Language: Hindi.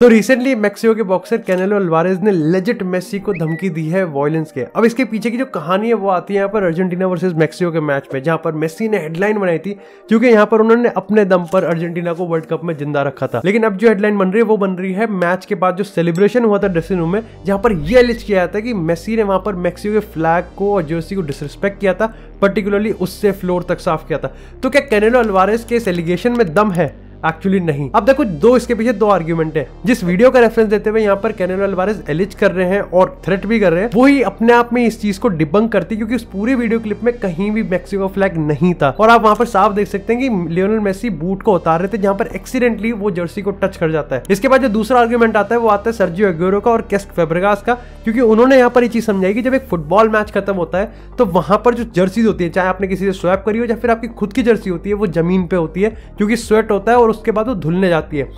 तो रिसेंटली मैक्सिको के बॉक्सर कैनेलो अल्वारेज ने लेजिट मेसी को धमकी दी है वॉयलेंस के अब इसके पीछे की जो कहानी है वो आती है यहाँ पर अर्जेंटीना वर्सेस मेक्सिको के मैच में जहाँ पर मेसी ने हेडलाइन बनाई थी क्योंकि यहाँ पर उन्होंने अपने दम पर अर्जेंटीना को वर्ल्ड कप में जिंदा रखा था लेकिन अब जो हेडलाइन बन रही है वो बन रही है मैच के बाद जो सेलिब्रेशन हुआ था ड्रेसिंग रूम में जहाँ पर यह लिस्ट किया था कि मेसी ने वहाँ पर मेक्सिको के फ्लैग को और जर्सी को डिसरिस्पेक्ट किया था पर्टिकुलरली उससे फ्लोर तक साफ किया था तो क्या कैनेलो अल्वारेज के इस एलिगेशन में दम है एक्चुअली नहीं अब देखो दो इसके पीछे दो आर्ग्यूमेंट है जिस वीडियो का रेफरेंस देते हुए यहाँ पर कैनल अल्वारेज एलिज कर रहे हैं और थ्रेट भी कर रहे हैं वही अपने आप में इस चीज को डिबंग करती है क्योंकि उस पूरे वीडियो क्लिप में कहीं भी मैक्सिको फ्लैग नहीं था और आप वहां पर साफ देख सकते हैं कि लियोनल मेसी बूट को उतार रहे थे जहां पर एक्सीडेंटली वो जर्सी को टच कर जाता है इसके बाद जो दूसरा आर्ग्यूमेंट आता है वो आता है सर्जियो एग्योरो का और केस्ट फेब्रगास का क्योंकि उन्होंने यहाँ पर ये चीज समझाई कि जब एक फुटबॉल मैच खत्म होता है तो वहां पर जो जर्सीज होती है चाहे आपने किसी से स्वैप करी हो या फिर आपकी खुद की जर्सी होती है वो जमीन पे होती है क्योंकि स्वेट होता है और और उसके बाद वो धुलने जाती है